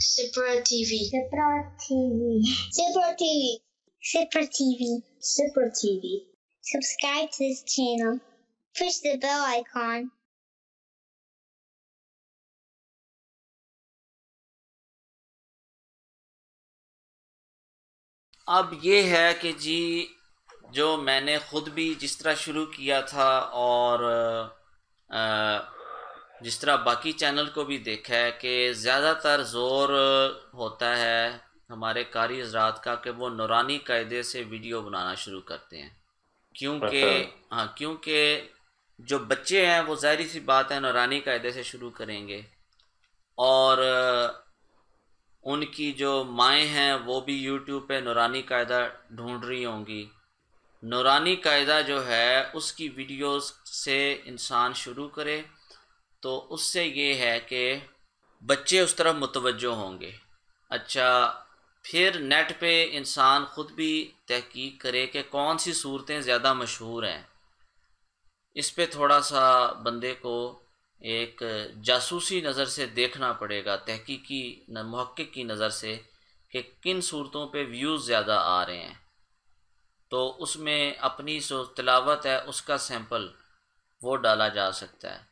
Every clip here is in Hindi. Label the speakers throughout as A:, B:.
A: Cipra TV. Cipra TV. Cipra TV. Cipra TV. Cipra TV. Subscribe to this channel. Push the bell icon. अब ये है कि जी जो मैंने ख़ुद भी जिस तरह शुरू किया था और जिस तरह बाकी चैनल को भी देखा है कि ज़्यादातर जोर होता है हमारे कारी हजरात का कि वो नौरानी कायदे से वीडियो बनाना शुरू करते हैं क्योंकि अच्छा। हाँ क्योंकि जो बच्चे हैं वो ज़ाहरी सी बात है नौरानी कायदे से शुरू करेंगे और उनकी जो माएँ हैं वो भी यूट्यूब पे नौरानी कायदा ढूंढ रही होंगी नौरानी कायदा जो है उसकी वीडियोस से इंसान शुरू करे तो उससे ये है कि बच्चे उस तरफ मुतवजो होंगे अच्छा फिर नेट पे इंसान ख़ुद भी तहकीक करे कि कौन सी सूरतें ज़्यादा मशहूर हैं इस पे थोड़ा सा बंदे को एक जासूसी नज़र से देखना पड़ेगा तहकीकी महक़ की नज़र से कि किन सूरतों पे व्यूज़ ज़्यादा आ रहे हैं तो उसमें अपनी जो तलावत है उसका सैम्पल वो डाला जा सकता है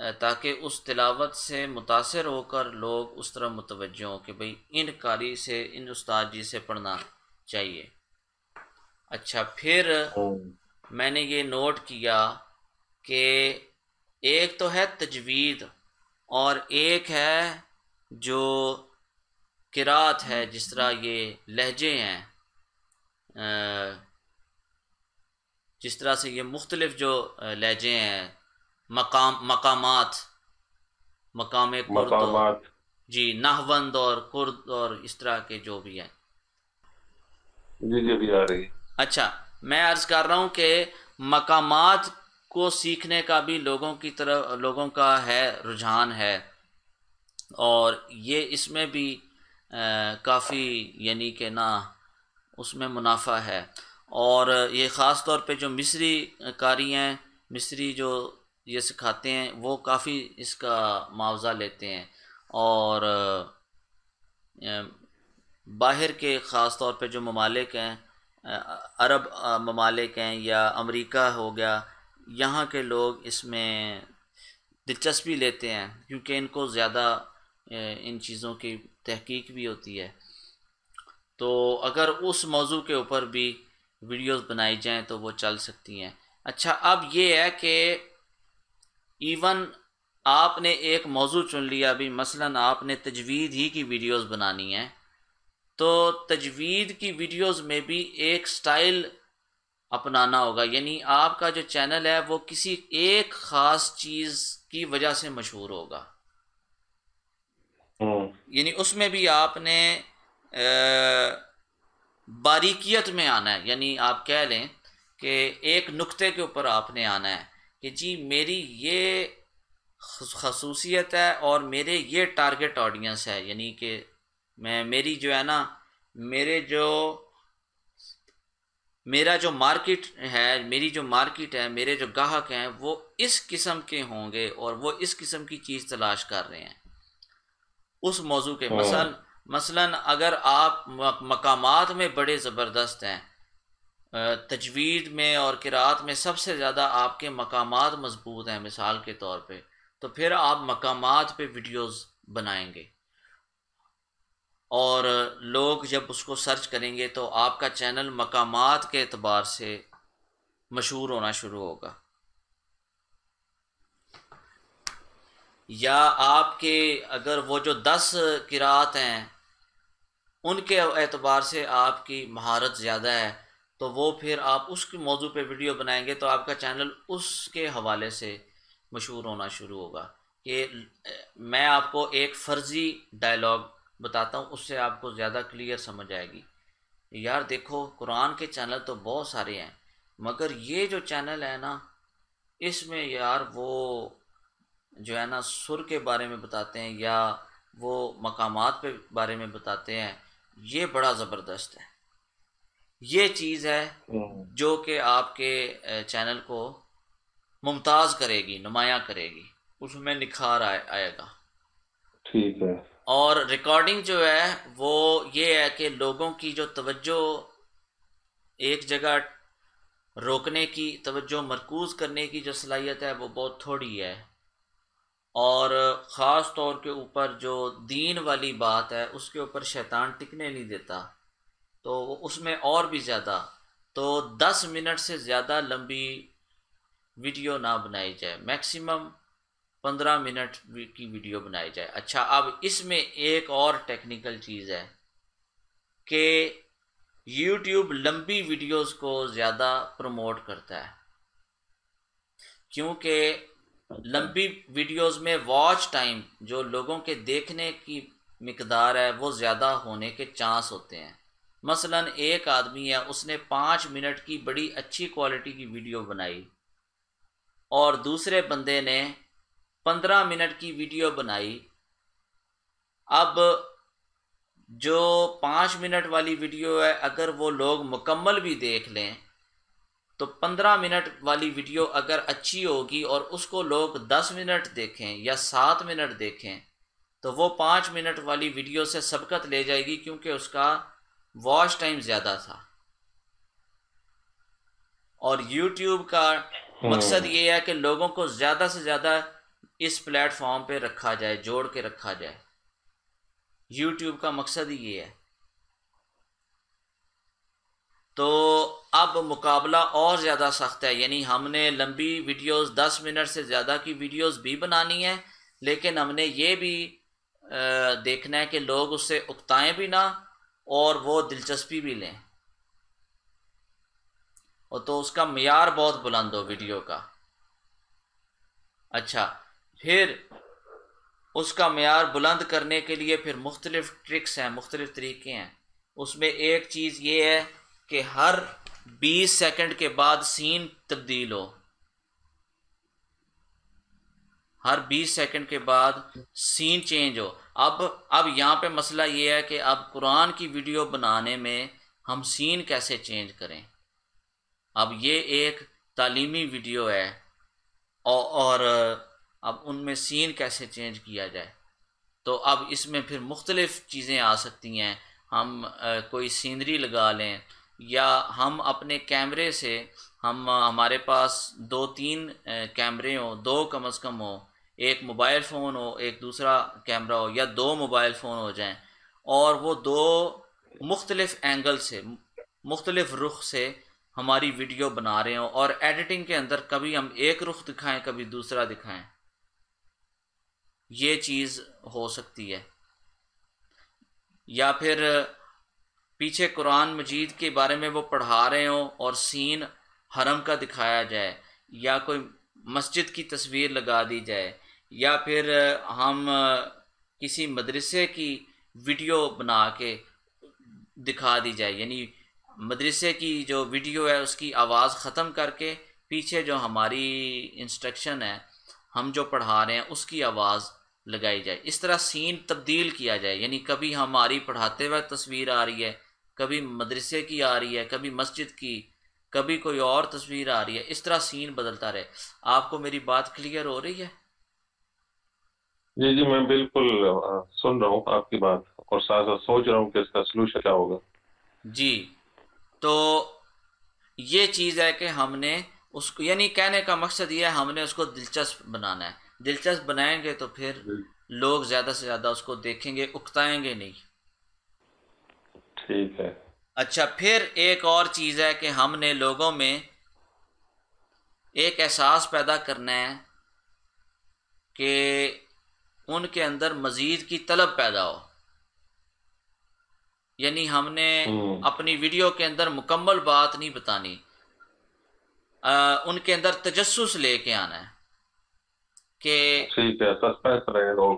A: ताकि उस तिलावत से मुतासर होकर लोग उस तरह मुतवजह हों कि भाई इन कारी से इन उस्ताद जी से पढ़ना चाहिए अच्छा फिर मैंने ये नोट किया कि एक तो है तजवीद और एक है जो किरात है जिस तरह ये लहजे हैं जिस तरह से ये मुख्तलिफ जो लहजे हैं मकाम मकामात मकाम मकामात जी नाहवंद और कुर्द और इस तरह के जो भी हैं जी जी भी आ रही है अच्छा मैं अर्ज कर रहा हूँ कि मकामात को सीखने का भी लोगों की तरह लोगों का है रुझान है और ये इसमें भी काफ़ी यानी कि ना उसमें मुनाफा है और ये ख़ास तौर पे जो मिस्री कारी हैं मिस्री जो ये सिखाते हैं वो काफ़ी इसका मुआवजा लेते हैं और बाहर के ख़ास तौर पे जो ममालिक हैं अरब ममालिक हैं या अमेरिका हो गया यहाँ के लोग इसमें दिलचस्पी लेते हैं क्योंकि इनको ज़्यादा इन चीज़ों की तहकीक भी होती है तो अगर उस मौजू के ऊपर भी वीडियोस बनाई जाएं तो वो चल सकती हैं अच्छा अब ये है कि इवन आपने एक मौजू चुन लिया अभी मसलन आपने तजवीद ही की वीडियोस बनानी है तो तजवीद की वीडियोस में भी एक स्टाइल अपनाना होगा यानी आपका जो चैनल है वो किसी एक ख़ास चीज़ की वजह से मशहूर होगा हम्म। यानी उसमें भी आपने बारीकियत में आना है यानी आप कह लें कि एक नुक्ते के ऊपर आपने आना है कि जी मेरी ये खसूसियत है और मेरे ये टारगेट ऑडियंस है यानी कि मैं मेरी जो है ना मेरे जो मेरा जो मार्केट है मेरी जो मार्केट है मेरे जो गाहक हैं वो इस किस्म के होंगे और वो इस किस्म की चीज़ तलाश कर रहे हैं उस मौजू के हाँ। मसल मसलन अगर आप मकामात में बड़े ज़बरदस्त हैं तजवीज़ में और किरात में सबसे ज़्यादा आपके मकाम मजबूत हैं मिसाल के तौर पर तो फिर आप मकाम पर वीडियोज़ बनाएंगे और लोग जब उसको सर्च करेंगे तो आपका चैनल मकाम के अतबार से मशहूर होना शुरू होगा या आपके अगर वो जो दस किरात हैं उनके एतबार से आपकी महारत ज़्यादा है तो वो फिर आप उस मौजू पे वीडियो बनाएंगे तो आपका चैनल उसके हवाले से मशहूर होना शुरू होगा कि मैं आपको एक फ़र्ज़ी डायलॉग बताता हूँ उससे आपको ज़्यादा क्लियर समझ आएगी यार देखो कुरान के चैनल तो बहुत सारे हैं मगर ये जो चैनल है ना इसमें यार वो जो है ना सुर के बारे में बताते हैं या वो मकामात के बारे में बताते हैं ये बड़ा ज़बरदस्त है ये चीज़ है हम्म। जो कि आपके चैनल को मुमताज़ करेगी नुमाया करेगी उसमें निखार आ, आएगा ठीक है और रिकॉर्डिंग जो है वो ये है कि लोगों की जो तवज्जो एक जगह रोकने की तवज्जो मरकूज़ करने की जो सलाहियत है वो बहुत थोड़ी है और ख़ास तौर के ऊपर जो दीन वाली बात है उसके ऊपर शैतान टिकने नहीं देता तो उसमें और भी ज़्यादा तो दस मिनट से ज़्यादा लंबी वीडियो ना बनाई जाए मैक्सिमम पंद्रह मिनट की वीडियो बनाई जाए अच्छा अब इसमें एक और टेक्निकल चीज़ है कि यूट्यूब लंबी वीडियोस को ज़्यादा प्रमोट करता है क्योंकि लंबी वीडियोस में वॉच टाइम जो लोगों के देखने की मकदार है वो ज़्यादा होने के चांस होते हैं मसलन एक आदमी है उसने पाँच मिनट की बड़ी अच्छी क्वालिटी की वीडियो बनाई और दूसरे बंदे ने पंद्रह मिनट की वीडियो बनाई अब जो पाँच मिनट वाली वीडियो है अगर वो लोग मुकम्मल भी देख लें तो पंद्रह मिनट वाली वीडियो अगर अच्छी होगी और उसको लोग दस मिनट देखें या सात मिनट देखें तो वो पाँच मिनट वाली वीडियो से सबकत ले जाएगी क्योंकि उसका वॉच टाइम ज़्यादा था और यूट्यूब का मकसद हम्म। ये है कि लोगों को ज़्यादा से ज़्यादा इस प्लेटफॉर्म पे रखा जाए जोड़ के रखा जाए यूट्यूब का मकसद ही ये है तो अब मुकाबला और ज़्यादा सख्त है यानी हमने लंबी वीडियोस 10 मिनट से ज़्यादा की वीडियोस भी बनानी है लेकिन हमने ये भी देखना है कि लोग उससे उकताएं भी ना और वो दिलचस्पी भी लें और तो उसका मैार बहुत बुलंद हो वीडियो का अच्छा फिर उसका मैार बुलंद करने के लिए फिर मुख्तलिफ ट्रिक्स हैं मुख्तलिफ तरीके हैं उसमें एक चीज़ ये है कि हर 20 सेकंड के बाद सीन तब्दील हो हर 20 सेकंड के बाद सीन चेंज हो अब अब यहाँ पे मसला ये है कि अब कुरान की वीडियो बनाने में हम सीन कैसे चेंज करें अब ये एक तालीमी वीडियो है और, और अब उनमें सीन कैसे चेंज किया जाए तो अब इसमें फिर मुख्तलिफ़ चीज़ें आ सकती हैं हम आ, कोई सीनरी लगा लें या हम अपने कैमरे से हम हमारे पास दो तीन कैमरे हों दो कम अज़ कम हों एक मोबाइल फ़ोन हो एक दूसरा कैमरा हो या दो मोबाइल फ़ोन हो जाएं और वो दो मुख्तलिफ़ एंगल से मुख्तलिफ़ रुख से हमारी वीडियो बना रहे हों और एडिटिंग के अंदर कभी हम एक रुख दिखाएं कभी दूसरा दिखाएं ये चीज़ हो सकती है या फिर पीछे कुरान मजीद के बारे में वो पढ़ा रहे हों और सीन हरम का दिखाया जाए या कोई मस्जिद की तस्वीर लगा दी जाए या फिर हम किसी मदरसे की वीडियो बना के दिखा दी जाए यानी मदरसे की जो वीडियो है उसकी आवाज़ ख़त्म करके पीछे जो हमारी इंस्ट्रक्शन है हम जो पढ़ा रहे हैं उसकी आवाज़ लगाई जाए इस तरह सीन तब्दील किया जाए यानी कभी हमारी पढ़ाते वक्त तस्वीर आ रही है कभी मदरसे की आ रही है कभी मस्जिद की कभी कोई और तस्वीर आ रही है इस तरह सीन बदलता रहे आपको मेरी बात क्लियर हो रही है जी जी मैं बिल्कुल सुन रहा हूँ आपकी बात और साथ साथ सोच रहा हूँ कि इसका सलूशन क्या होगा जी तो ये चीज़ है कि हमने उसको यानी कहने का मकसद ये है हमने उसको दिलचस्प बनाना है दिलचस्प बनाएंगे तो फिर लोग ज़्यादा से ज़्यादा उसको देखेंगे उकताएंगे नहीं ठीक है अच्छा फिर एक और चीज़ है कि हमने लोगों में एक एहसास पैदा करना है कि उनके अंदर मजीद की तलब पैदा हो यानी हमने हम्म। अपनी वीडियो के अंदर मुकम्मल बात नहीं बतानी आ, उनके अंदर तजस्स लेके आना है कि तो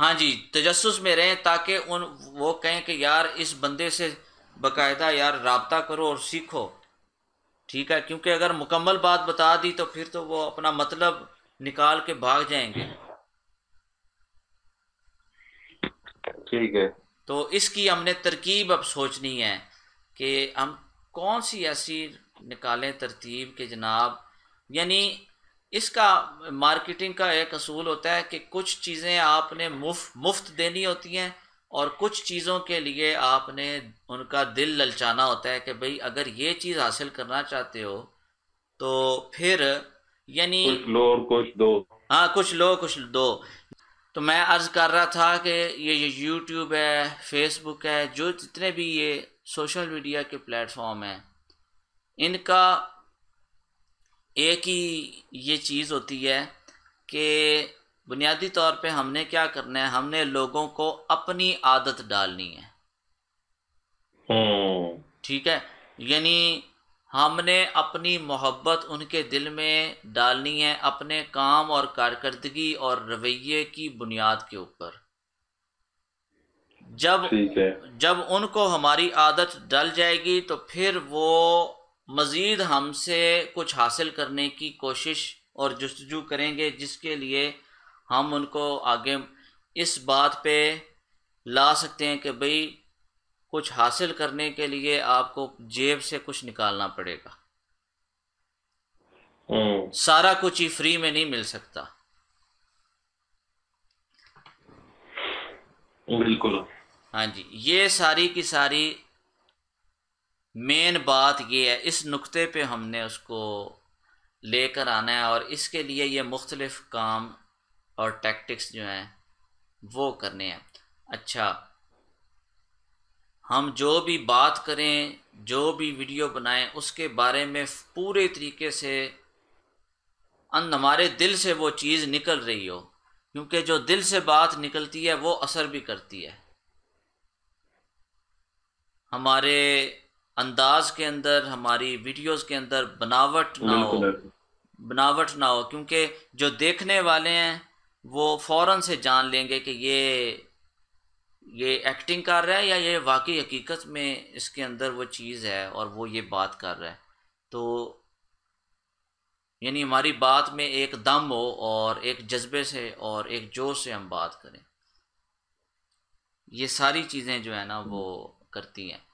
A: हाँ जी तजस्स में रहें ताकि उन वो कहें कि यार इस बंदे से बाकायदा यार रबता करो और सीखो ठीक है क्योंकि अगर मुकम्मल बात बता दी तो फिर तो वो अपना मतलब निकाल के भाग जाएंगे ठीक है तो इसकी हमने तरकीब अब सोचनी है कि हम कौन सी ऐसी निकालें तरतीब के जनाब यानी इसका मार्केटिंग का एक असूल होता है कि कुछ चीज़ें आपने मुफ मुफ्त देनी होती हैं और कुछ चीज़ों के लिए आपने उनका दिल ललचाना होता है कि भाई अगर ये चीज़ हासिल करना चाहते हो तो फिर यानी कुछ लो और कुछ दो हाँ कुछ लो कुछ दो तो मैं अर्ज़ कर रहा था कि ये ये यूट्यूब है फेसबुक है जो जितने भी ये सोशल मीडिया के प्लेटफॉर्म हैं इनका एक ही ये चीज़ होती है कि बुनियादी तौर पे हमने क्या करना है हमने लोगों को अपनी आदत डालनी है हम्म। ठीक है यानी हमने अपनी मोहब्बत उनके दिल में डालनी है अपने काम और कारकर्दगी और रवैये की बुनियाद के ऊपर जब जब उनको हमारी आदत डल जाएगी तो फिर वो मज़ीद हमसे कुछ हासिल करने की कोशिश और जस्तजू करेंगे जिसके लिए हम उनको आगे इस बात पे ला सकते हैं कि भाई कुछ हासिल करने के लिए आपको जेब से कुछ निकालना पड़ेगा हम्म। सारा कुछ ही फ्री में नहीं मिल सकता बिल्कुल हाँ जी ये सारी की सारी मेन बात ये है इस नुक्ते पे हमने उसको लेकर आना है और इसके लिए ये मुख्तलिफ काम और टैक्टिक्स जो हैं वो करने हैं अच्छा हम जो भी बात करें जो भी वीडियो बनाएं उसके बारे में पूरे तरीके से अन हमारे दिल से वो चीज़ निकल रही हो क्योंकि जो दिल से बात निकलती है वो असर भी करती है हमारे अंदाज के अंदर हमारी वीडियोस के अंदर बनावट ना हो बनावट ना हो क्योंकि जो देखने वाले हैं वो फ़ौर से जान लेंगे कि ये ये एक्टिंग कर रहा है या ये वाकई हकीकत में इसके अंदर वो चीज़ है और वो ये बात कर रहा है तो यानी हमारी बात में एक दम हो और एक जज्बे से और एक जोश से हम बात करें ये सारी चीज़ें जो है ना वो करती हैं